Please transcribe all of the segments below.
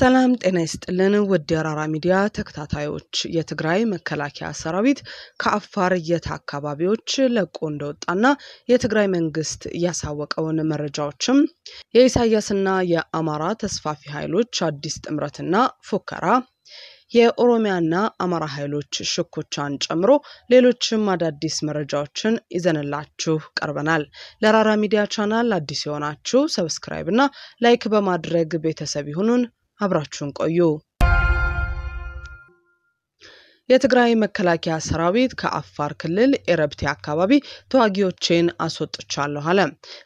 ሰላም ጤና ይስጥልን። ውድ የራራ ሚዲያ ተከታታዮች የትግራይ መከላከያ ሰራዊት ከአፋር የት አካባቢዎች ለቆ እንደወጣና የትግራይ መንግስት ያሳወቀውን መረጃዎችም የኢሳያስና የአማራ ተስፋፊ ኃይሎች አዲስ ጥምረትና ፉከራ የኦሮሚያና አማራ ኃይሎች ሽኩቻን ጨምሮ ሌሎችም አዳዲስ መረጃዎችን ይዘንላችሁ ቀርበናል። ለራራ ሚዲያ ቻናል አዲስ የሆናችሁ ሰብስክራይብ እና ላይክ በማድረግ ቤተሰብ ይሁኑን። አብራችሁን ቆዩ። የትግራይ መከላከያ ሰራዊት ከአፋር ክልል ኤረብቴ አካባቢ ተዋጊዎችን አስወጥቻለሁ አለ።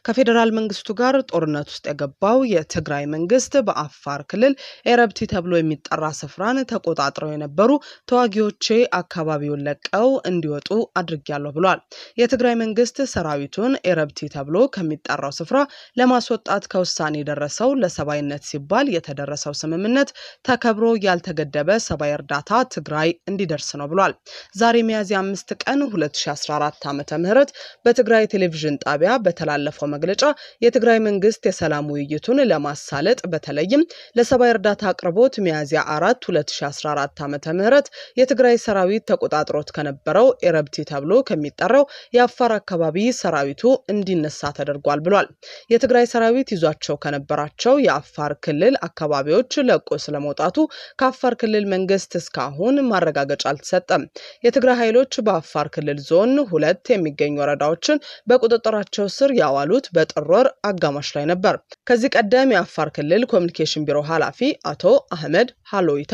ከፌዴራል መንግስቱ ጋር ጦርነት ውስጥ የገባው የትግራይ መንግስት በአፋር ክልል ኤረብቲ ተብሎ የሚጠራ ስፍራን ተቆጣጥረው የነበሩ ተዋጊዎቼ አካባቢውን ለቀው እንዲወጡ አድርጊያለሁ ብሏል። የትግራይ መንግስት ሰራዊቱን ኤረብቲ ተብሎ ከሚጠራው ስፍራ ለማስወጣት ከውሳኔ የደረሰው ለሰብአዊነት ሲባል የተደረሰው ስምምነት ተከብሮ ያልተገደበ ሰብአዊ እርዳታ ትግራይ እንዲደ ሊደርስ ነው ብሏል። ዛሬ ሚያዝያ አምስት ቀን 2014 ዓ ም በትግራይ ቴሌቪዥን ጣቢያ በተላለፈው መግለጫ የትግራይ መንግስት የሰላም ውይይቱን ለማሳለጥ በተለይም ለሰብአዊ እርዳታ አቅርቦት ሚያዝያ 4 2014 ዓ ም የትግራይ ሰራዊት ተቆጣጥሮት ከነበረው ኤረብቲ ተብሎ ከሚጠራው የአፋር አካባቢ ሰራዊቱ እንዲነሳ ተደርጓል ብሏል። የትግራይ ሰራዊት ይዟቸው ከነበራቸው የአፋር ክልል አካባቢዎች ለቆ ስለመውጣቱ ከአፋር ክልል መንግስት እስካሁን ማረጋገጫ አልተሰጠም። የትግራይ ኃይሎች በአፋር ክልል ዞን ሁለት የሚገኙ ወረዳዎችን በቁጥጥራቸው ስር ያዋሉት በጥር ወር አጋማሽ ላይ ነበር። ከዚህ ቀደም የአፋር ክልል ኮሚኒኬሽን ቢሮ ኃላፊ አቶ አህመድ ሀሎይታ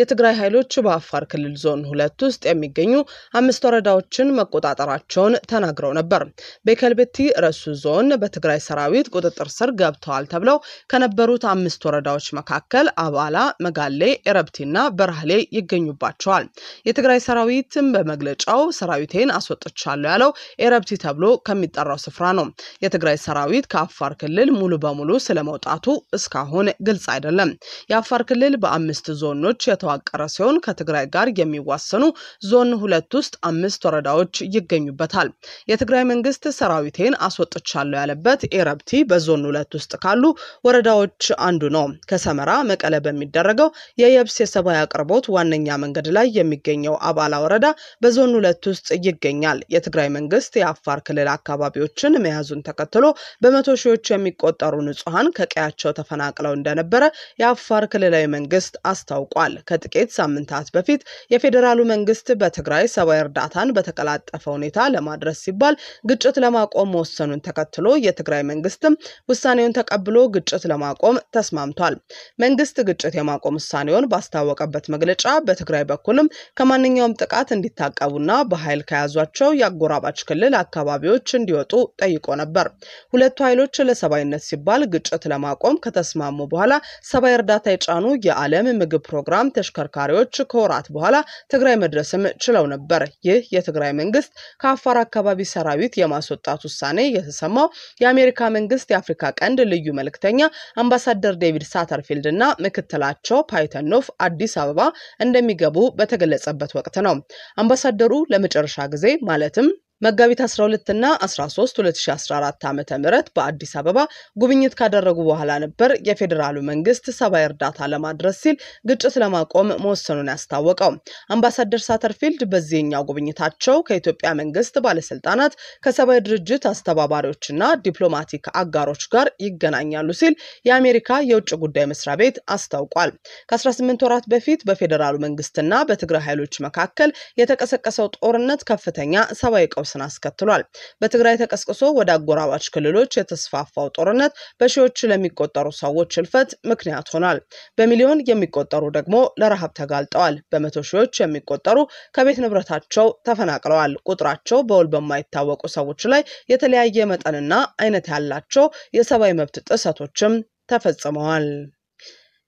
የትግራይ ኃይሎች በአፋር ክልል ዞን ሁለት ውስጥ የሚገኙ አምስት ወረዳዎችን መቆጣጠራቸውን ተናግረው ነበር። በከልብቲ ረሱ ዞን በትግራይ ሰራዊት ቁጥጥር ስር ገብተዋል ተብለው ከነበሩት አምስት ወረዳዎች መካከል አባላ፣ መጋሌ፣ ኤረብቲና በራህሌ ይገኙባቸዋል። የትግራይ ሰራዊትም በመግለጫው ሰራዊቴን አስወጥቻለሁ ያለው ኤረብቲ ተብሎ ከሚጠራው ስፍራ ነው። የትግራይ ሰራዊት ከአፋር ክልል ሙሉ በሙሉ ስለመውጣቱ እስካሁን ግልጽ አይደለም። የአፋር ክልል በአምስት ዞኖች የተዋቀረ ሲሆን ከትግራይ ጋር የሚዋሰኑ ዞን ሁለት ውስጥ አምስት ወረዳዎች ይገኙበታል። የትግራይ መንግስት ሰራዊቴን አስወጥቻለሁ ያለበት ኤረብቲ በዞን ሁለት ውስጥ ካሉ ወረዳዎች አንዱ ነው። ከሰመራ መቀለ በሚደረገው የየብስ የሰብአዊ አቅርቦት ዋነኛ መንገድ ላይ የሚ የሚገኘው አባላ ወረዳ በዞን ሁለት ውስጥ ይገኛል። የትግራይ መንግስት የአፋር ክልል አካባቢዎችን መያዙን ተከትሎ በመቶ ሺዎች የሚቆጠሩ ንጹሐን ከቀያቸው ተፈናቅለው እንደነበረ የአፋር ክልላዊ መንግስት አስታውቋል። ከጥቂት ሳምንታት በፊት የፌዴራሉ መንግስት በትግራይ ሰብአዊ እርዳታን በተቀላጠፈ ሁኔታ ለማድረስ ሲባል ግጭት ለማቆም መወሰኑን ተከትሎ የትግራይ መንግስትም ውሳኔውን ተቀብሎ ግጭት ለማቆም ተስማምቷል። መንግስት ግጭት የማቆም ውሳኔውን ባስታወቀበት መግለጫ በትግራይ በኩልም ከማንኛውም ጥቃት እንዲታቀቡና በኃይል ከያዟቸው የአጎራባች ክልል አካባቢዎች እንዲወጡ ጠይቆ ነበር። ሁለቱ ኃይሎች ለሰብአዊነት ሲባል ግጭት ለማቆም ከተስማሙ በኋላ ሰብአዊ እርዳታ የጫኑ የዓለም ምግብ ፕሮግራም ተሽከርካሪዎች ከወራት በኋላ ትግራይ መድረስም ችለው ነበር። ይህ የትግራይ መንግስት ከአፋር አካባቢ ሰራዊት የማስወጣት ውሳኔ የተሰማው የአሜሪካ መንግስት የአፍሪካ ቀንድ ልዩ መልክተኛ አምባሳደር ዴቪድ ሳተርፊልድ እና ምክትላቸው ፓይተኖፍ አዲስ አበባ እንደሚገቡ በተገለ በገለጸበት ወቅት ነው። አምባሳደሩ ለመጨረሻ ጊዜ ማለትም መጋቢት 12 እና 13 2014 ዓ ም በአዲስ አበባ ጉብኝት ካደረጉ በኋላ ነበር የፌዴራሉ መንግስት ሰብአዊ እርዳታ ለማድረስ ሲል ግጭት ለማቆም መወሰኑን ያስታወቀው። አምባሳደር ሳተርፊልድ በዚህኛው ጉብኝታቸው ከኢትዮጵያ መንግስት ባለስልጣናት፣ ከሰብአዊ ድርጅት አስተባባሪዎችና ዲፕሎማቲክ አጋሮች ጋር ይገናኛሉ ሲል የአሜሪካ የውጭ ጉዳይ መስሪያ ቤት አስታውቋል። ከ18 ወራት በፊት በፌዴራሉ መንግስትና በትግራይ ኃይሎች መካከል የተቀሰቀሰው ጦርነት ከፍተኛ ሰብአዊ ቀውስ መባባስን አስከትሏል። በትግራይ ተቀስቅሶ ወደ አጎራባች ክልሎች የተስፋፋው ጦርነት በሺዎች ለሚቆጠሩ ሰዎች እልፈት ምክንያት ሆኗል። በሚሊዮን የሚቆጠሩ ደግሞ ለረሃብ ተጋልጠዋል። በመቶ ሺዎች የሚቆጠሩ ከቤት ንብረታቸው ተፈናቅለዋል። ቁጥራቸው በውል በማይታወቁ ሰዎች ላይ የተለያየ መጠንና አይነት ያላቸው የሰብአዊ መብት ጥሰቶችም ተፈጽመዋል።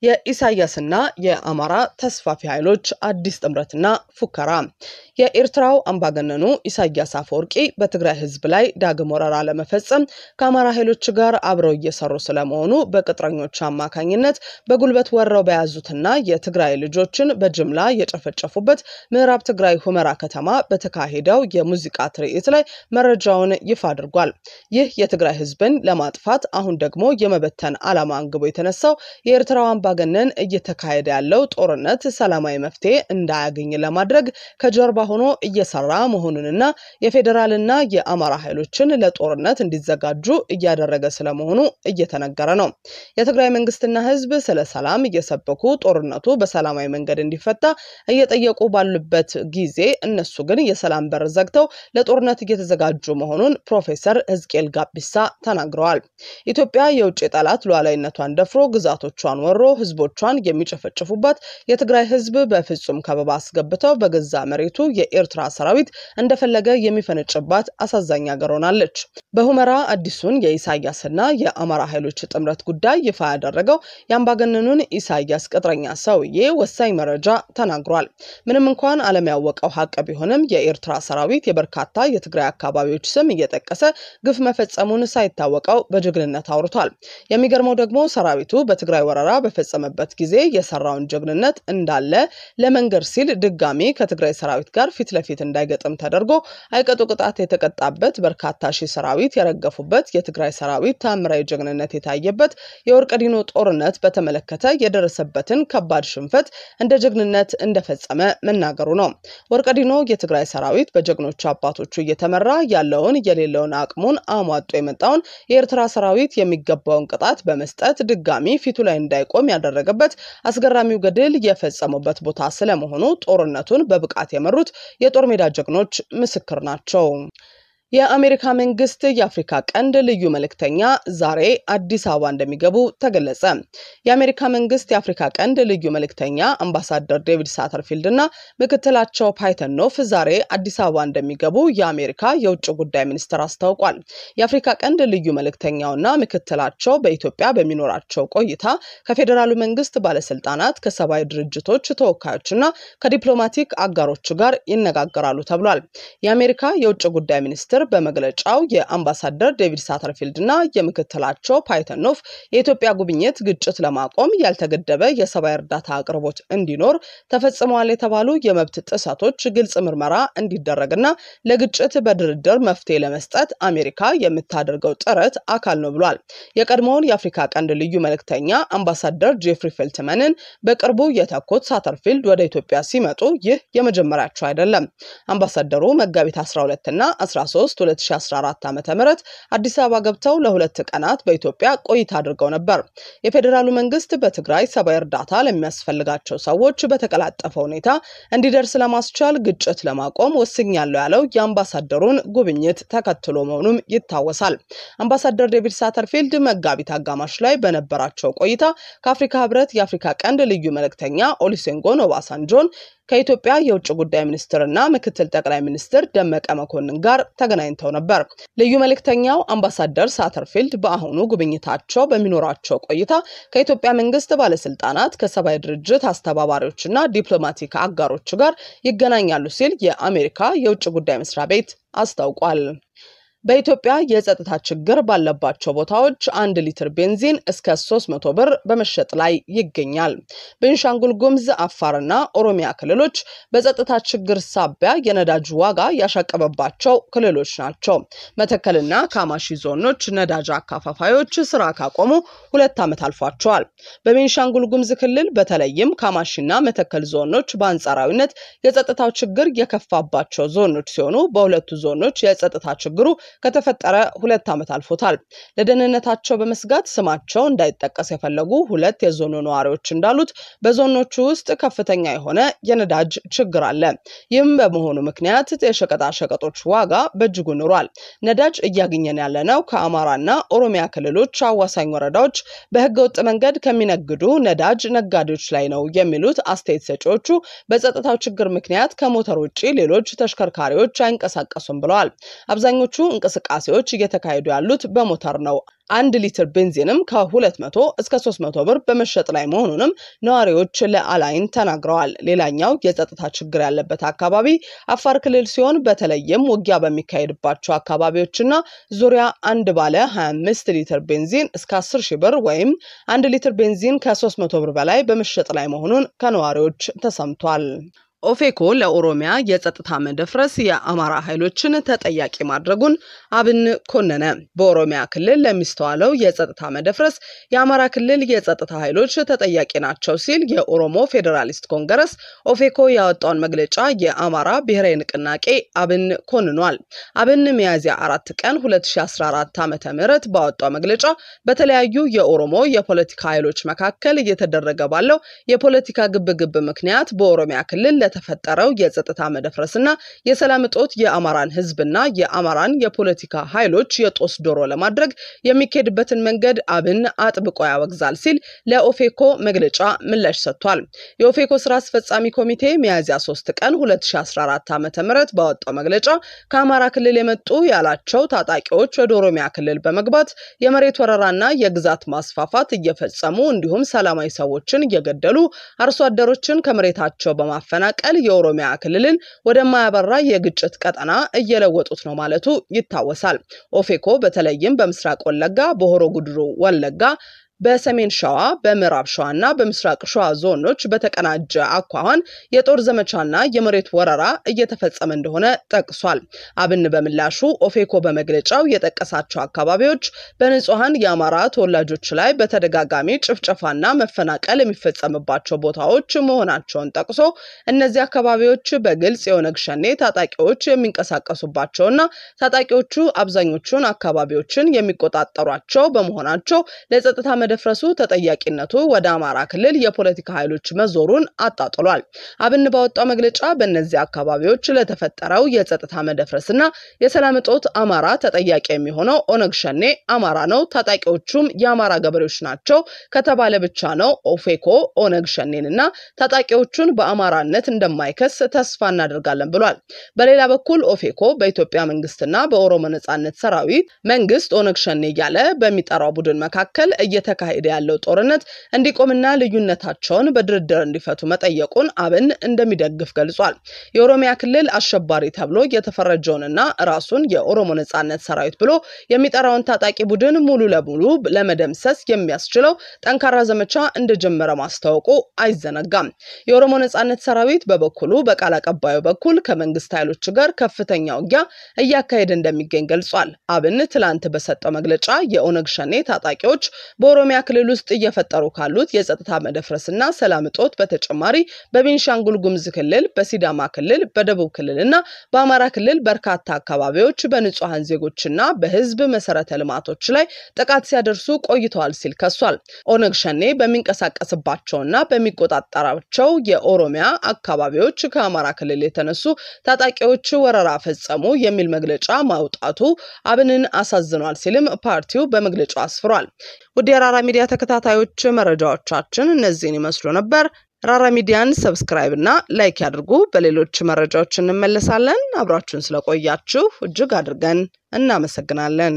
የኢሳያስና የአማራ ተስፋፊ ኃይሎች አዲስ ጥምረትና ፉከራ። የኤርትራው አምባገነኑ ኢሳያስ አፈወርቂ በትግራይ ህዝብ ላይ ዳግም ወረራ ለመፈጸም ከአማራ ኃይሎች ጋር አብረው እየሰሩ ስለመሆኑ በቅጥረኞች አማካኝነት በጉልበት ወረው በያዙትና የትግራይ ልጆችን በጅምላ የጨፈጨፉበት ምዕራብ ትግራይ ሁመራ ከተማ በተካሄደው የሙዚቃ ትርኢት ላይ መረጃውን ይፋ አድርጓል። ይህ የትግራይ ህዝብን ለማጥፋት አሁን ደግሞ የመበተን ዓላማ አንግቦ የተነሳው የኤርትራው አምባ በመዋገነን እየተካሄደ ያለው ጦርነት ሰላማዊ መፍትሄ እንዳያገኝ ለማድረግ ከጀርባ ሆኖ እየሰራ መሆኑንና የፌዴራልና የአማራ ኃይሎችን ለጦርነት እንዲዘጋጁ እያደረገ ስለመሆኑ እየተነገረ ነው። የትግራይ መንግስትና ህዝብ ስለ ሰላም እየሰበኩ ጦርነቱ በሰላማዊ መንገድ እንዲፈታ እየጠየቁ ባሉበት ጊዜ እነሱ ግን የሰላም በር ዘግተው ለጦርነት እየተዘጋጁ መሆኑን ፕሮፌሰር ህዝቅኤል ጋቢሳ ተናግረዋል። ኢትዮጵያ የውጭ ጠላት ሉዓላዊነቷን ደፍሮ ግዛቶቿን ወሮ ህዝቦቿን የሚጨፈጭፉባት የትግራይ ህዝብ በፍጹም ከበባ አስገብተው በገዛ መሬቱ የኤርትራ ሰራዊት እንደፈለገ የሚፈነጭባት አሳዛኝ ሀገር ሆናለች። በሁመራ አዲሱን የኢሳያስና የአማራ ኃይሎች ጥምረት ጉዳይ ይፋ ያደረገው የአምባገነኑን ኢሳያስ ቅጥረኛ ሰውዬ ወሳኝ መረጃ ተናግሯል። ምንም እንኳን ዓለም ያወቀው ሀቅ ቢሆንም የኤርትራ ሰራዊት የበርካታ የትግራይ አካባቢዎች ስም እየጠቀሰ ግፍ መፈጸሙን ሳይታወቀው በጀግንነት አውርቷል። የሚገርመው ደግሞ ሰራዊቱ በትግራይ ወረራ በፈጸ በተፈጸመበት ጊዜ የሰራውን ጀግንነት እንዳለ ለመንገድ ሲል ድጋሚ ከትግራይ ሰራዊት ጋር ፊት ለፊት እንዳይገጥም ተደርጎ አይቀጡ ቅጣት የተቀጣበት በርካታ ሺህ ሰራዊት የረገፉበት የትግራይ ሰራዊት ተአምራዊ ጀግንነት የታየበት የወርቀዲኖ ጦርነት በተመለከተ የደረሰበትን ከባድ ሽንፈት እንደ ጀግንነት እንደፈጸመ መናገሩ ነው። ወርቀዲኖ የትግራይ ሰራዊት በጀግኖቹ አባቶቹ እየተመራ ያለውን የሌለውን አቅሙን አሟጦ የመጣውን የኤርትራ ሰራዊት የሚገባውን ቅጣት በመስጠት ድጋሚ ፊቱ ላይ እንዳይቆም ያደረገበት አስገራሚው ገድል የፈጸሙበት ቦታ ስለመሆኑ ጦርነቱን በብቃት የመሩት የጦር ሜዳ ጀግኖች ምስክር ናቸው። የአሜሪካ መንግስት የአፍሪካ ቀንድ ልዩ መልእክተኛ ዛሬ አዲስ አበባ እንደሚገቡ ተገለጸ። የአሜሪካ መንግስት የአፍሪካ ቀንድ ልዩ መልእክተኛ አምባሳደር ዴቪድ ሳተርፊልድ እና ምክትላቸው ፓይተኖፍ ዛሬ አዲስ አበባ እንደሚገቡ የአሜሪካ የውጭ ጉዳይ ሚኒስትር አስታውቋል። የአፍሪካ ቀንድ ልዩ መልእክተኛውና ምክትላቸው በኢትዮጵያ በሚኖራቸው ቆይታ ከፌዴራሉ መንግስት ባለስልጣናት፣ ከሰብአዊ ድርጅቶች ተወካዮችና ከዲፕሎማቲክ አጋሮች ጋር ይነጋገራሉ ተብሏል። የአሜሪካ የውጭ ጉዳይ ሚኒስትር ሚኒስትር በመግለጫው የአምባሳደር ዴቪድ ሳተርፊልድ እና የምክትላቸው ፓይተኖፍ የኢትዮጵያ ጉብኝት ግጭት ለማቆም ያልተገደበ የሰብአዊ እርዳታ አቅርቦት እንዲኖር ተፈጽመዋል የተባሉ የመብት ጥሰቶች ግልጽ ምርመራ እንዲደረግና ለግጭት በድርድር መፍትሄ ለመስጠት አሜሪካ የምታደርገው ጥረት አካል ነው ብሏል። የቀድሞውን የአፍሪካ ቀንድ ልዩ መልእክተኛ አምባሳደር ጄፍሪ ፌልትመንን በቅርቡ የተኩት ሳተርፊልድ ወደ ኢትዮጵያ ሲመጡ ይህ የመጀመሪያቸው አይደለም። አምባሳደሩ መጋቢት 12 እና 13 3 2014 ዓ ም አዲስ አበባ ገብተው ለሁለት ቀናት በኢትዮጵያ ቆይታ አድርገው ነበር። የፌዴራሉ መንግስት በትግራይ ሰብአዊ እርዳታ ለሚያስፈልጋቸው ሰዎች በተቀላጠፈ ሁኔታ እንዲደርስ ለማስቻል ግጭት ለማቆም ወስኛለሁ ያለው የአምባሳደሩን ጉብኝት ተከትሎ መሆኑም ይታወሳል። አምባሳደር ዴቪድ ሳተርፊልድ መጋቢት አጋማሽ ላይ በነበራቸው ቆይታ ከአፍሪካ ህብረት የአፍሪካ ቀንድ ልዩ መልእክተኛ ኦሉሴጉን ኦባሳንጆን ከኢትዮጵያ የውጭ ጉዳይ ሚኒስትርና ምክትል ጠቅላይ ሚኒስትር ደመቀ መኮንን ጋር ተገናኝተው ነበር። ልዩ መልእክተኛው አምባሳደር ሳተርፊልድ በአሁኑ ጉብኝታቸው በሚኖራቸው ቆይታ ከኢትዮጵያ መንግስት ባለስልጣናት፣ ከሰብአዊ ድርጅት አስተባባሪዎችና ዲፕሎማቲክ አጋሮች ጋር ይገናኛሉ ሲል የአሜሪካ የውጭ ጉዳይ መስሪያ ቤት አስታውቋል። በኢትዮጵያ የጸጥታ ችግር ባለባቸው ቦታዎች አንድ ሊትር ቤንዚን እስከ 300 ብር በመሸጥ ላይ ይገኛል። ቤንሻንጉል ጉምዝ፣ አፋርና ኦሮሚያ ክልሎች በጸጥታ ችግር ሳቢያ የነዳጅ ዋጋ ያሻቀበባቸው ክልሎች ናቸው። መተከልና ካማሺ ዞኖች ነዳጅ አካፋፋዮች ስራ ካቆሙ ሁለት ዓመት አልፏቸዋል። በቤንሻንጉል ጉምዝ ክልል በተለይም ካማሺና መተከል ዞኖች በአንጻራዊነት የጸጥታው ችግር የከፋባቸው ዞኖች ሲሆኑ በሁለቱ ዞኖች የጸጥታ ችግሩ ከተፈጠረ ሁለት ዓመት አልፎታል። ለደህንነታቸው በመስጋት ስማቸው እንዳይጠቀስ የፈለጉ ሁለት የዞኑ ነዋሪዎች እንዳሉት በዞኖቹ ውስጥ ከፍተኛ የሆነ የነዳጅ ችግር አለ። ይህም በመሆኑ ምክንያት የሸቀጣሸቀጦች ዋጋ በእጅጉ ኑሯል። ነዳጅ እያገኘን ያለነው ከአማራና ኦሮሚያ ክልሎች አዋሳኝ ወረዳዎች በህገወጥ መንገድ ከሚነግዱ ነዳጅ ነጋዴዎች ላይ ነው የሚሉት አስተያየት ሰጪዎቹ በጸጥታው ችግር ምክንያት ከሞተር ውጭ ሌሎች ተሽከርካሪዎች አይንቀሳቀሱም ብለዋል። አብዛኞቹ እንቅስቃሴዎች እየተካሄዱ ያሉት በሞተር ነው። አንድ ሊትር ቤንዚንም ከ200 እስከ 300 ብር በመሸጥ ላይ መሆኑንም ነዋሪዎች ለአላይን ተናግረዋል። ሌላኛው የጸጥታ ችግር ያለበት አካባቢ አፋር ክልል ሲሆን በተለይም ውጊያ በሚካሄድባቸው አካባቢዎችና ዙሪያ አንድ ባለ 25 ሊትር ቤንዚን እስከ 10 ሺህ ብር ወይም አንድ ሊትር ቤንዚን ከ300 ብር በላይ በመሸጥ ላይ መሆኑን ከነዋሪዎች ተሰምቷል። ኦፌኮ ለኦሮሚያ የጸጥታ መደፍረስ የአማራ ኃይሎችን ተጠያቂ ማድረጉን አብን ኮነነ። በኦሮሚያ ክልል ለሚስተዋለው የጸጥታ መደፍረስ የአማራ ክልል የጸጥታ ኃይሎች ተጠያቂ ናቸው ሲል የኦሮሞ ፌዴራሊስት ኮንግረስ ኦፌኮ ያወጣውን መግለጫ የአማራ ብሔራዊ ንቅናቄ አብን ኮንኗል። አብን ሚያዝያ አራት ቀን 2014 ዓ ም ባወጣው መግለጫ በተለያዩ የኦሮሞ የፖለቲካ ኃይሎች መካከል እየተደረገ ባለው የፖለቲካ ግብግብ ምክንያት በኦሮሚያ ክልል የተፈጠረው የጸጥታ መደፍረስና የሰላም እጦት የአማራን ህዝብና የአማራን የፖለቲካ ኃይሎች የጦስ ዶሮ ለማድረግ የሚካሄድበትን መንገድ አብን አጥብቆ ያወግዛል ሲል ለኦፌኮ መግለጫ ምላሽ ሰጥቷል። የኦፌኮ ስራ አስፈጻሚ ኮሚቴ ሚያዝያ 3 ቀን 2014 ዓ ም ባወጣው መግለጫ ከአማራ ክልል የመጡ ያላቸው ታጣቂዎች ወደ ኦሮሚያ ክልል በመግባት የመሬት ወረራና የግዛት ማስፋፋት እየፈጸሙ እንዲሁም ሰላማዊ ሰዎችን እየገደሉ አርሶ አደሮችን ከመሬታቸው በማፈናቀል በመቀላቀል የኦሮሚያ ክልልን ወደማያበራ የግጭት ቀጠና እየለወጡት ነው ማለቱ ይታወሳል። ኦፌኮ በተለይም በምስራቅ ወለጋ፣ በሆሮ ጉድሩ ወለጋ በሰሜን ሸዋ፣ በምዕራብ ሸዋ እና በምስራቅ ሸዋ ዞኖች በተቀናጀ አኳኋን የጦር ዘመቻና የመሬት ወረራ እየተፈጸመ እንደሆነ ጠቅሷል። አብን በምላሹ ኦፌኮ በመግለጫው የጠቀሳቸው አካባቢዎች በንጹሐን የአማራ ተወላጆች ላይ በተደጋጋሚ ጭፍጨፋና መፈናቀል የሚፈጸምባቸው ቦታዎች መሆናቸውን ጠቅሶ እነዚህ አካባቢዎች በግልጽ የኦነግ ሸኔ ታጣቂዎች የሚንቀሳቀሱባቸውና ታጣቂዎቹ አብዛኞቹን አካባቢዎችን የሚቆጣጠሯቸው በመሆናቸው ለጸጥታ መደፍረሱ ተጠያቂነቱ ወደ አማራ ክልል የፖለቲካ ኃይሎች መዞሩን አጣጥሏል። አብን ባወጣው መግለጫ በእነዚህ አካባቢዎች ለተፈጠረው የጸጥታ መደፍረስና የሰላም እጦት አማራ ተጠያቂ የሚሆነው ኦነግ ሸኔ አማራ ነው፣ ታጣቂዎቹም የአማራ ገበሬዎች ናቸው ከተባለ ብቻ ነው ኦፌኮ ኦነግ ሸኔንና ታጣቂዎቹን በአማራነት እንደማይከስ ተስፋ እናደርጋለን ብሏል። በሌላ በኩል ኦፌኮ በኢትዮጵያ መንግስትና በኦሮሞ ነጻነት ሰራዊት መንግስት ኦነግ ሸኔ እያለ በሚጠራው ቡድን መካከል እየተ እየተካሄደ ያለው ጦርነት እንዲቆምና ልዩነታቸውን በድርድር እንዲፈቱ መጠየቁን አብን እንደሚደግፍ ገልጿል። የኦሮሚያ ክልል አሸባሪ ተብሎ የተፈረጀውንና ራሱን የኦሮሞ ነጻነት ሰራዊት ብሎ የሚጠራውን ታጣቂ ቡድን ሙሉ ለሙሉ ለመደምሰስ የሚያስችለው ጠንካራ ዘመቻ እንደጀመረ ማስታወቁ አይዘነጋም። የኦሮሞ ነጻነት ሰራዊት በበኩሉ በቃል አቀባዩ በኩል ከመንግስት ኃይሎች ጋር ከፍተኛ ውጊያ እያካሄደ እንደሚገኝ ገልጿል። አብን ትላንት በሰጠው መግለጫ የኦነግ ሸኔ ታጣቂዎች በኦሮሚያ በኦሮሚያ ክልል ውስጥ እየፈጠሩ ካሉት የጸጥታ መደፍረስና ሰላም እጦት በተጨማሪ በቤንሻንጉል ጉምዝ ክልል፣ በሲዳማ ክልል፣ በደቡብ ክልል እና በአማራ ክልል በርካታ አካባቢዎች በንጹሐን ዜጎችና በህዝብ መሰረተ ልማቶች ላይ ጥቃት ሲያደርሱ ቆይተዋል ሲል ከሷል። ኦነግ ሸኔ በሚንቀሳቀስባቸውና በሚቆጣጠራቸው የኦሮሚያ አካባቢዎች ከአማራ ክልል የተነሱ ታጣቂዎች ወረራ ፈጸሙ የሚል መግለጫ ማውጣቱ አብንን አሳዝኗል ሲልም ፓርቲው በመግለጫው አስፍሯል። ውድ የራራ ሚዲያ ተከታታዮች መረጃዎቻችን እነዚህን ይመስሉ ነበር። ራራ ሚዲያን ሰብስክራይብ እና ላይክ ያድርጉ። በሌሎች መረጃዎች እንመለሳለን። አብራችሁን ስለቆያችሁ እጅግ አድርገን እናመሰግናለን።